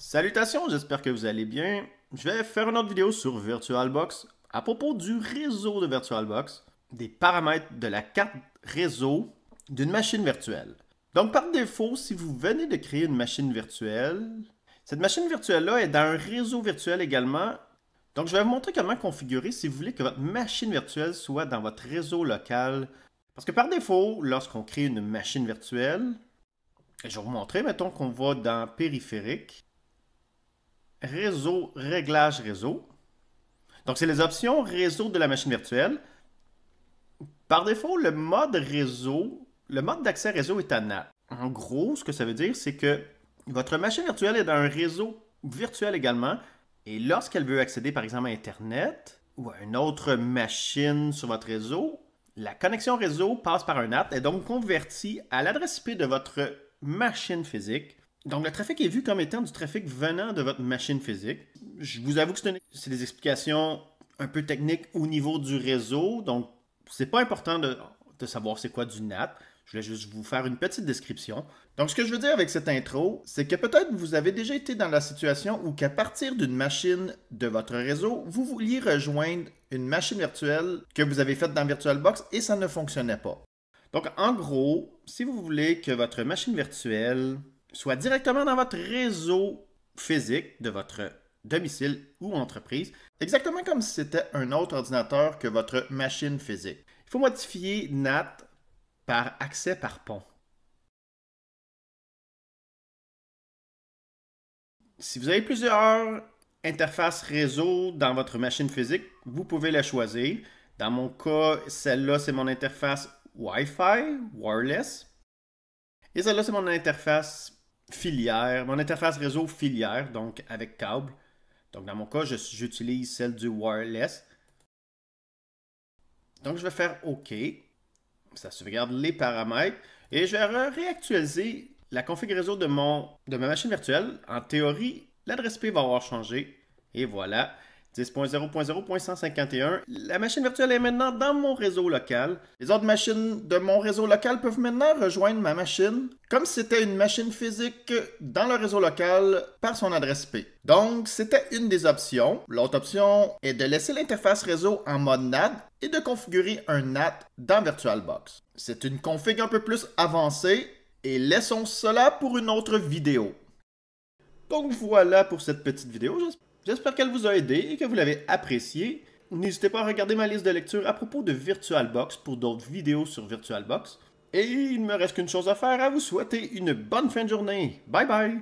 Salutations, j'espère que vous allez bien. Je vais faire une autre vidéo sur VirtualBox à propos du réseau de VirtualBox, des paramètres de la carte réseau d'une machine virtuelle. Donc par défaut, si vous venez de créer une machine virtuelle, cette machine virtuelle-là est dans un réseau virtuel également. Donc je vais vous montrer comment configurer si vous voulez que votre machine virtuelle soit dans votre réseau local. Parce que par défaut, lorsqu'on crée une machine virtuelle, je vais vous montrer, mettons qu'on va dans périphérique. Réseau, réglage réseau. Donc, c'est les options réseau de la machine virtuelle. Par défaut, le mode réseau, le mode d'accès réseau est Nat ». En gros, ce que ça veut dire, c'est que votre machine virtuelle est dans un réseau virtuel également. Et lorsqu'elle veut accéder, par exemple, à Internet ou à une autre machine sur votre réseau, la connexion réseau passe par un NAT et donc convertie à l'adresse IP de votre machine physique donc, le trafic est vu comme étant du trafic venant de votre machine physique. Je vous avoue que c'est, des explications un peu techniques au niveau du réseau. Donc, c'est pas important de, de savoir c'est quoi du NAT. Je voulais juste vous faire une petite description. Donc, ce que je veux dire avec cette intro, c'est que peut-être vous avez déjà été dans la situation où qu'à partir d'une machine de votre réseau, vous vouliez rejoindre une machine virtuelle que vous avez faite dans VirtualBox et ça ne fonctionnait pas. Donc, en gros, si vous voulez que votre machine virtuelle soit directement dans votre réseau physique de votre domicile ou entreprise, exactement comme si c'était un autre ordinateur que votre machine physique. Il faut modifier NAT par accès par pont. Si vous avez plusieurs interfaces réseau dans votre machine physique, vous pouvez la choisir. Dans mon cas, celle-là, c'est mon interface Wi-Fi, wireless. Et celle-là, c'est mon interface filière, mon interface réseau filière, donc avec câble. Donc dans mon cas, j'utilise celle du wireless. Donc je vais faire OK. Ça sauvegarde les paramètres. Et je vais réactualiser la config réseau de, mon, de ma machine virtuelle. En théorie, l'adresse IP va avoir changé. Et voilà. 10.0.0.151. La machine virtuelle est maintenant dans mon réseau local. Les autres machines de mon réseau local peuvent maintenant rejoindre ma machine comme si c'était une machine physique dans le réseau local par son adresse IP. Donc, c'était une des options. L'autre option est de laisser l'interface réseau en mode NAT et de configurer un NAT dans VirtualBox. C'est une config un peu plus avancée et laissons cela pour une autre vidéo. Donc voilà pour cette petite vidéo. j'espère. J'espère qu'elle vous a aidé et que vous l'avez apprécié. N'hésitez pas à regarder ma liste de lecture à propos de VirtualBox pour d'autres vidéos sur VirtualBox. Et il ne me reste qu'une chose à faire à vous souhaiter une bonne fin de journée. Bye bye!